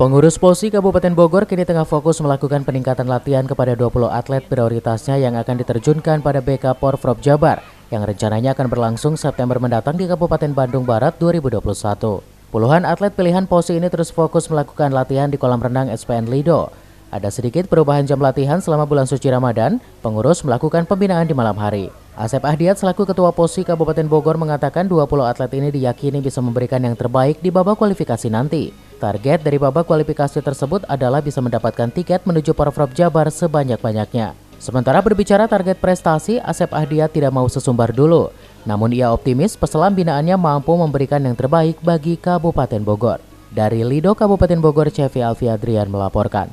Pengurus POSI Kabupaten Bogor kini tengah fokus melakukan peningkatan latihan kepada 20 atlet prioritasnya yang akan diterjunkan pada BK Porprov Jabar yang rencananya akan berlangsung September mendatang di Kabupaten Bandung Barat 2021. Puluhan atlet pilihan POSI ini terus fokus melakukan latihan di kolam renang SPN Lido. Ada sedikit perubahan jam latihan selama bulan suci Ramadan, pengurus melakukan pembinaan di malam hari. Asep Ahdiat selaku Ketua POSI Kabupaten Bogor mengatakan 20 atlet ini diyakini bisa memberikan yang terbaik di babak kualifikasi nanti. Target dari babak kualifikasi tersebut adalah bisa mendapatkan tiket menuju Porfrop Jabar sebanyak-banyaknya. Sementara berbicara target prestasi, Asep Ahdia tidak mau sesumbar dulu. Namun ia optimis peselam binaannya mampu memberikan yang terbaik bagi Kabupaten Bogor. Dari Lido Kabupaten Bogor, Cevi Alfiadrian melaporkan.